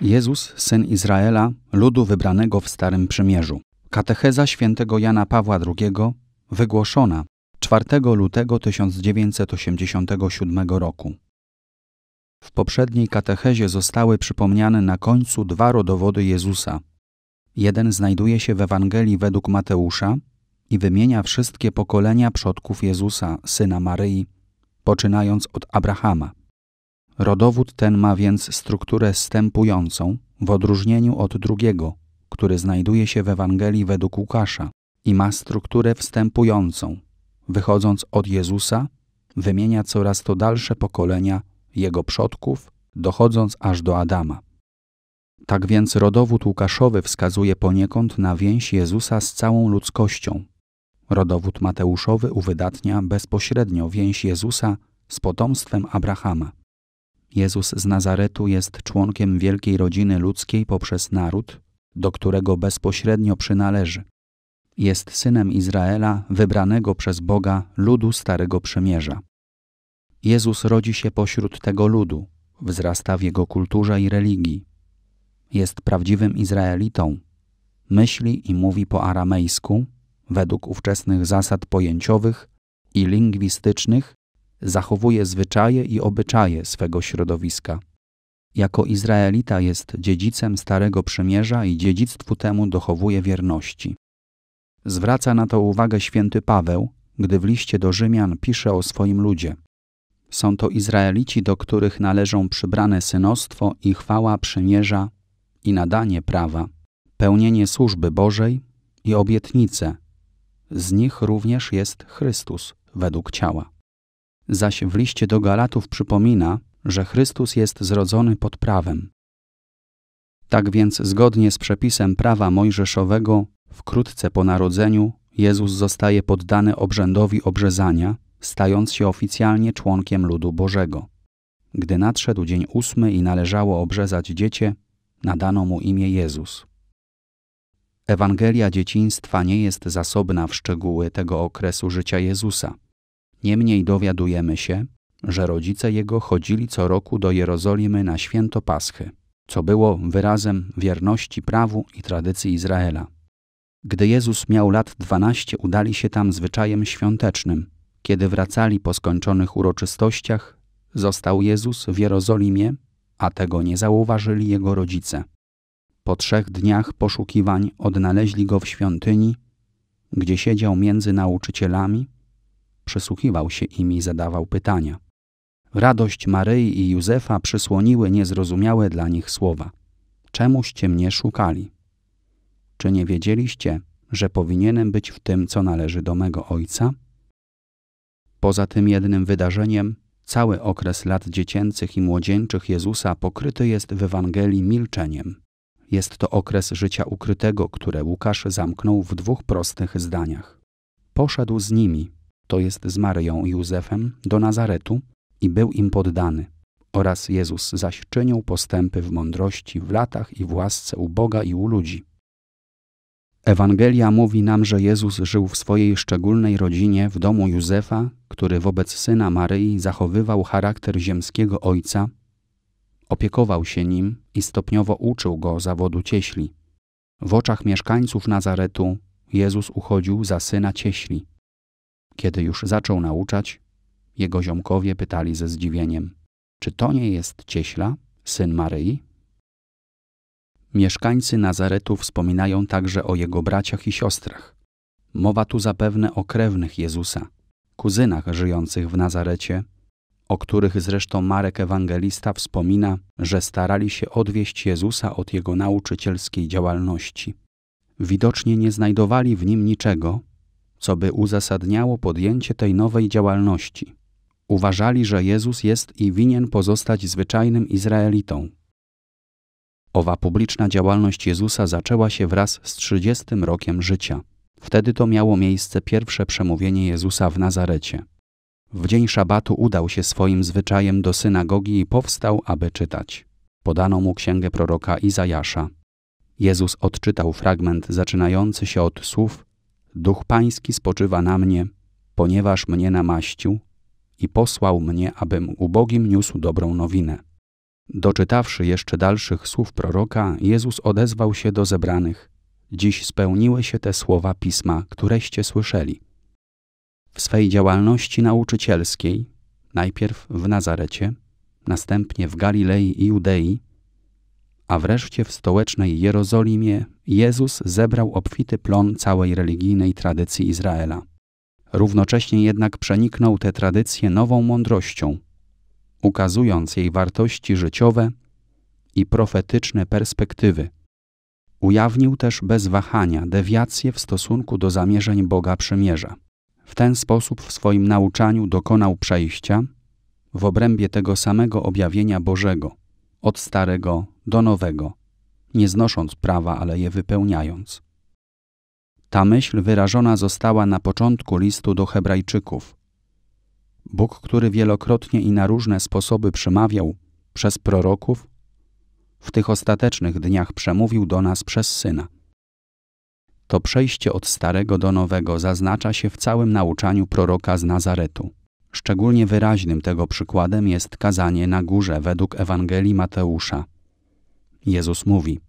Jezus, syn Izraela, ludu wybranego w Starym Przymierzu. Katecheza świętego Jana Pawła II, wygłoszona 4 lutego 1987 roku. W poprzedniej katechezie zostały przypomniane na końcu dwa rodowody Jezusa. Jeden znajduje się w Ewangelii według Mateusza i wymienia wszystkie pokolenia przodków Jezusa, syna Maryi, poczynając od Abrahama. Rodowód ten ma więc strukturę stępującą w odróżnieniu od drugiego, który znajduje się w Ewangelii według Łukasza i ma strukturę wstępującą. Wychodząc od Jezusa, wymienia coraz to dalsze pokolenia jego przodków, dochodząc aż do Adama. Tak więc rodowód Łukaszowy wskazuje poniekąd na więź Jezusa z całą ludzkością. Rodowód Mateuszowy uwydatnia bezpośrednio więź Jezusa z potomstwem Abrahama. Jezus z Nazaretu jest członkiem wielkiej rodziny ludzkiej poprzez naród, do którego bezpośrednio przynależy. Jest synem Izraela, wybranego przez Boga ludu Starego Przymierza. Jezus rodzi się pośród tego ludu, wzrasta w jego kulturze i religii. Jest prawdziwym Izraelitą. Myśli i mówi po aramejsku, według ówczesnych zasad pojęciowych i lingwistycznych, zachowuje zwyczaje i obyczaje swego środowiska. Jako Izraelita jest dziedzicem Starego Przymierza i dziedzictwu temu dochowuje wierności. Zwraca na to uwagę święty Paweł, gdy w liście do Rzymian pisze o swoim ludzie. Są to Izraelici, do których należą przybrane synostwo i chwała przymierza i nadanie prawa, pełnienie służby Bożej i obietnice. Z nich również jest Chrystus według ciała zaś w liście do Galatów przypomina, że Chrystus jest zrodzony pod prawem. Tak więc, zgodnie z przepisem prawa mojżeszowego, wkrótce po narodzeniu Jezus zostaje poddany obrzędowi obrzezania, stając się oficjalnie członkiem ludu Bożego. Gdy nadszedł dzień ósmy i należało obrzezać dziecię, nadano mu imię Jezus. Ewangelia dzieciństwa nie jest zasobna w szczegóły tego okresu życia Jezusa. Niemniej dowiadujemy się, że rodzice jego chodzili co roku do Jerozolimy na święto Paschy, co było wyrazem wierności prawu i tradycji Izraela. Gdy Jezus miał lat dwanaście, udali się tam zwyczajem świątecznym. Kiedy wracali po skończonych uroczystościach, został Jezus w Jerozolimie, a tego nie zauważyli jego rodzice. Po trzech dniach poszukiwań odnaleźli go w świątyni, gdzie siedział między nauczycielami przysłuchiwał się im i zadawał pytania. Radość Maryi i Józefa przysłoniły niezrozumiałe dla nich słowa. Czemuście mnie szukali? Czy nie wiedzieliście, że powinienem być w tym, co należy do mego ojca? Poza tym jednym wydarzeniem, cały okres lat dziecięcych i młodzieńczych Jezusa pokryty jest w Ewangelii milczeniem. Jest to okres życia ukrytego, które Łukasz zamknął w dwóch prostych zdaniach. Poszedł z nimi, to jest z Maryją i Józefem, do Nazaretu i był im poddany. Oraz Jezus zaś czynił postępy w mądrości, w latach i w łasce u Boga i u ludzi. Ewangelia mówi nam, że Jezus żył w swojej szczególnej rodzinie w domu Józefa, który wobec syna Maryi zachowywał charakter ziemskiego ojca, opiekował się nim i stopniowo uczył go zawodu cieśli. W oczach mieszkańców Nazaretu Jezus uchodził za syna cieśli. Kiedy już zaczął nauczać, jego ziomkowie pytali ze zdziwieniem: Czy to nie jest cieśla, syn Maryi? Mieszkańcy Nazaretu wspominają także o jego braciach i siostrach. Mowa tu zapewne o krewnych Jezusa, kuzynach żyjących w Nazarecie, o których zresztą Marek Ewangelista wspomina, że starali się odwieść Jezusa od jego nauczycielskiej działalności. Widocznie nie znajdowali w nim niczego, co by uzasadniało podjęcie tej nowej działalności. Uważali, że Jezus jest i winien pozostać zwyczajnym Izraelitą. Owa publiczna działalność Jezusa zaczęła się wraz z 30 rokiem życia. Wtedy to miało miejsce pierwsze przemówienie Jezusa w Nazarecie. W dzień szabatu udał się swoim zwyczajem do synagogi i powstał, aby czytać. Podano mu księgę proroka Izajasza. Jezus odczytał fragment zaczynający się od słów Duch Pański spoczywa na mnie, ponieważ mnie namaścił i posłał mnie, abym ubogim niósł dobrą nowinę. Doczytawszy jeszcze dalszych słów proroka, Jezus odezwał się do zebranych. Dziś spełniły się te słowa pisma, któreście słyszeli. W swej działalności nauczycielskiej, najpierw w Nazarecie, następnie w Galilei i Judei, a wreszcie w stołecznej Jerozolimie Jezus zebrał obfity plon całej religijnej tradycji Izraela. Równocześnie jednak przeniknął tę tradycję nową mądrością, ukazując jej wartości życiowe i profetyczne perspektywy. Ujawnił też bez wahania dewiacje w stosunku do zamierzeń Boga Przymierza. W ten sposób w swoim nauczaniu dokonał przejścia w obrębie tego samego objawienia Bożego, od Starego do Nowego nie znosząc prawa, ale je wypełniając. Ta myśl wyrażona została na początku listu do Hebrajczyków. Bóg, który wielokrotnie i na różne sposoby przemawiał przez proroków, w tych ostatecznych dniach przemówił do nas przez Syna. To przejście od Starego do Nowego zaznacza się w całym nauczaniu proroka z Nazaretu. Szczególnie wyraźnym tego przykładem jest kazanie na górze według Ewangelii Mateusza – Jezus mówi: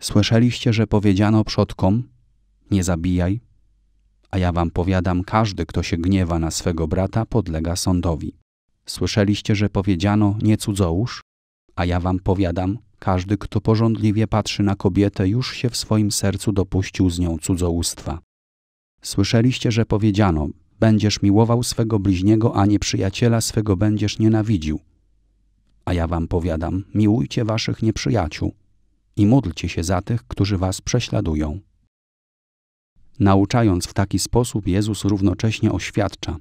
Słyszeliście, że powiedziano przodkom: Nie zabijaj. A ja wam powiadam, każdy, kto się gniewa na swego brata, podlega sądowi. Słyszeliście, że powiedziano: Nie cudzołóż. A ja wam powiadam, każdy, kto porządliwie patrzy na kobietę, już się w swoim sercu dopuścił z nią cudzołóstwa. Słyszeliście, że powiedziano: Będziesz miłował swego bliźniego, a nieprzyjaciela swego będziesz nienawidził. A ja wam powiadam, miłujcie waszych nieprzyjaciół i módlcie się za tych, którzy was prześladują. Nauczając w taki sposób, Jezus równocześnie oświadcza: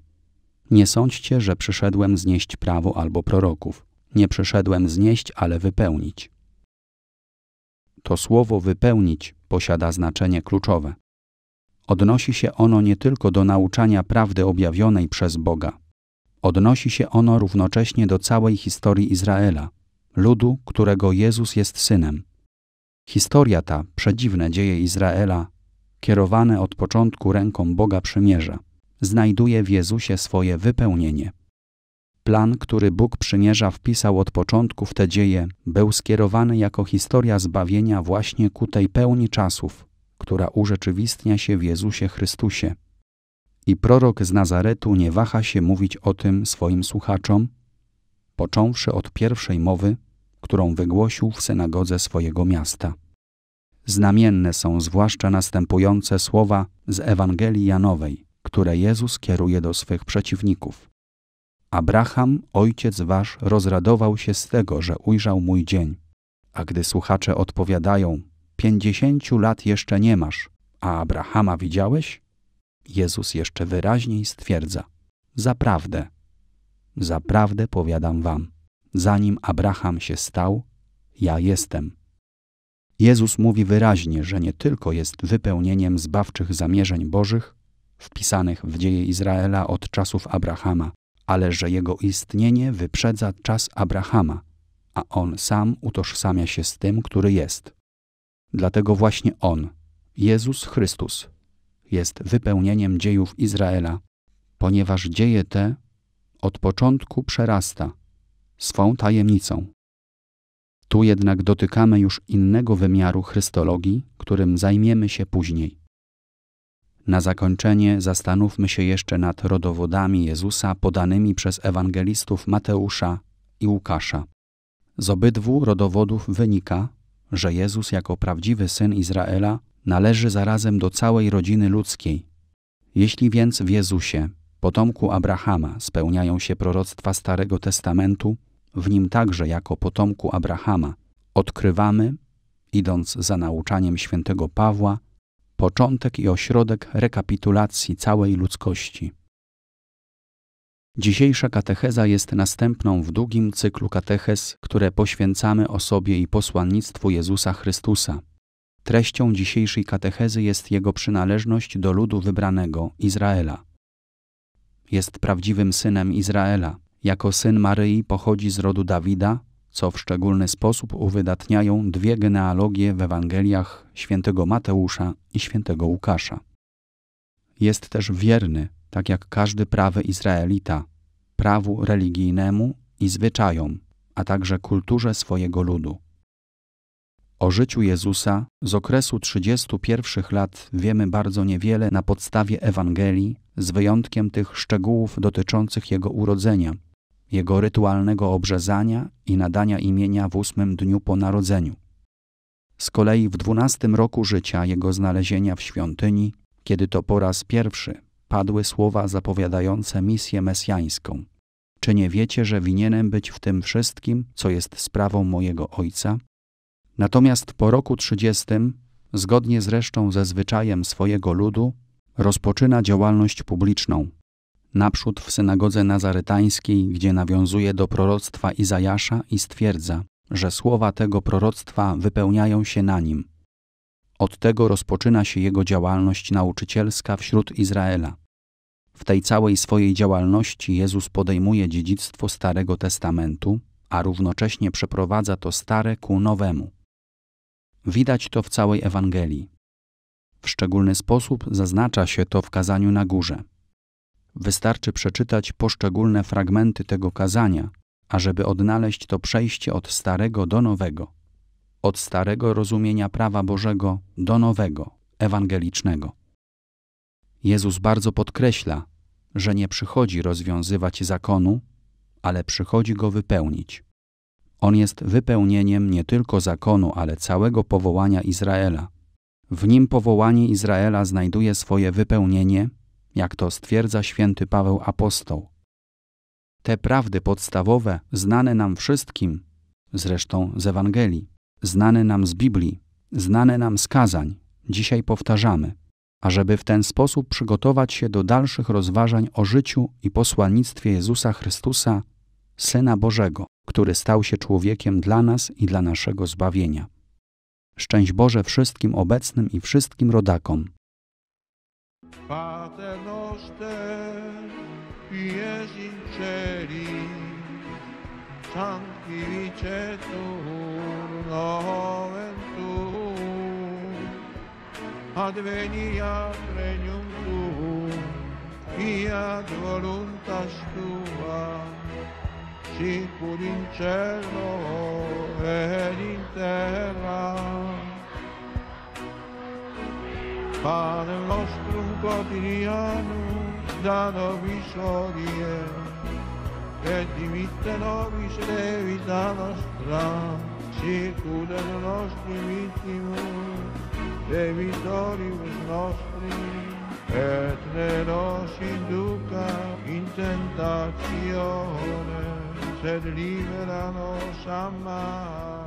Nie sądźcie, że przyszedłem znieść prawo albo proroków. Nie przyszedłem znieść, ale wypełnić. To słowo wypełnić posiada znaczenie kluczowe. Odnosi się ono nie tylko do nauczania prawdy objawionej przez Boga, Odnosi się ono równocześnie do całej historii Izraela, ludu, którego Jezus jest synem. Historia ta, przedziwne dzieje Izraela, kierowane od początku ręką Boga przymierza, znajduje w Jezusie swoje wypełnienie. Plan, który Bóg przymierza wpisał od początku w te dzieje, był skierowany jako historia zbawienia właśnie ku tej pełni czasów, która urzeczywistnia się w Jezusie Chrystusie, i prorok z Nazaretu nie waha się mówić o tym swoim słuchaczom, począwszy od pierwszej mowy, którą wygłosił w synagodze swojego miasta. Znamienne są zwłaszcza następujące słowa z Ewangelii Janowej, które Jezus kieruje do swych przeciwników. Abraham, ojciec wasz, rozradował się z tego, że ujrzał mój dzień. A gdy słuchacze odpowiadają, pięćdziesięciu lat jeszcze nie masz, a Abrahama widziałeś? Jezus jeszcze wyraźniej stwierdza: Zaprawdę, zaprawdę powiadam wam, zanim Abraham się stał, ja jestem. Jezus mówi wyraźnie, że nie tylko jest wypełnieniem zbawczych zamierzeń Bożych, wpisanych w dzieje Izraela od czasów Abrahama, ale że jego istnienie wyprzedza czas Abrahama, a on sam utożsamia się z tym, który jest. Dlatego właśnie on, Jezus Chrystus, jest wypełnieniem dziejów Izraela, ponieważ dzieje te od początku przerasta swą tajemnicą. Tu jednak dotykamy już innego wymiaru chrystologii, którym zajmiemy się później. Na zakończenie zastanówmy się jeszcze nad rodowodami Jezusa podanymi przez ewangelistów Mateusza i Łukasza. Z obydwu rodowodów wynika, że Jezus jako prawdziwy syn Izraela należy zarazem do całej rodziny ludzkiej. Jeśli więc w Jezusie, potomku Abrahama, spełniają się proroctwa Starego Testamentu, w nim także jako potomku Abrahama odkrywamy, idąc za nauczaniem świętego Pawła, początek i ośrodek rekapitulacji całej ludzkości. Dzisiejsza katecheza jest następną w długim cyklu kateches, które poświęcamy osobie i posłannictwu Jezusa Chrystusa – Treścią dzisiejszej katechezy jest jego przynależność do ludu wybranego Izraela. Jest prawdziwym synem Izraela. Jako syn Maryi pochodzi z rodu Dawida, co w szczególny sposób uwydatniają dwie genealogie w Ewangeliach świętego Mateusza i świętego Łukasza. Jest też wierny, tak jak każdy prawy Izraelita, prawu religijnemu i zwyczajom, a także kulturze swojego ludu. O życiu Jezusa z okresu 31 lat wiemy bardzo niewiele na podstawie Ewangelii, z wyjątkiem tych szczegółów dotyczących jego urodzenia, jego rytualnego obrzezania i nadania imienia w ósmym dniu po narodzeniu. Z kolei w dwunastym roku życia jego znalezienia w świątyni, kiedy to po raz pierwszy padły słowa zapowiadające misję mesjańską. Czy nie wiecie, że winienem być w tym wszystkim, co jest sprawą mojego Ojca? Natomiast po roku 30, zgodnie zresztą ze zwyczajem swojego ludu, rozpoczyna działalność publiczną. Naprzód w synagodze nazarytańskiej, gdzie nawiązuje do proroctwa Izajasza i stwierdza, że słowa tego proroctwa wypełniają się na nim. Od tego rozpoczyna się jego działalność nauczycielska wśród Izraela. W tej całej swojej działalności Jezus podejmuje dziedzictwo Starego Testamentu, a równocześnie przeprowadza to stare ku nowemu. Widać to w całej Ewangelii. W szczególny sposób zaznacza się to w kazaniu na górze. Wystarczy przeczytać poszczególne fragmenty tego kazania, ażeby odnaleźć to przejście od starego do nowego, od starego rozumienia prawa Bożego do nowego, ewangelicznego. Jezus bardzo podkreśla, że nie przychodzi rozwiązywać zakonu, ale przychodzi go wypełnić. On jest wypełnieniem nie tylko zakonu, ale całego powołania Izraela. W nim powołanie Izraela znajduje swoje wypełnienie, jak to stwierdza święty Paweł Apostoł. Te prawdy podstawowe, znane nam wszystkim, zresztą z Ewangelii, znane nam z Biblii, znane nam z kazań, dzisiaj powtarzamy, ażeby w ten sposób przygotować się do dalszych rozważań o życiu i posłannictwie Jezusa Chrystusa Syna Bożego, który stał się człowiekiem dla nas i dla naszego zbawienia. Szczęść Boże wszystkim obecnym i wszystkim rodakom. adveniat regnum tuum, fiat voluntas tua, sicuri in cielo ed in terra. Pane nostro quotidiano, da noi sorie, e dimitte nobis levita nostra, sicur del nostri vittimi, e vittorius nostri, et ne nos induca in tentazione, sed libera nos a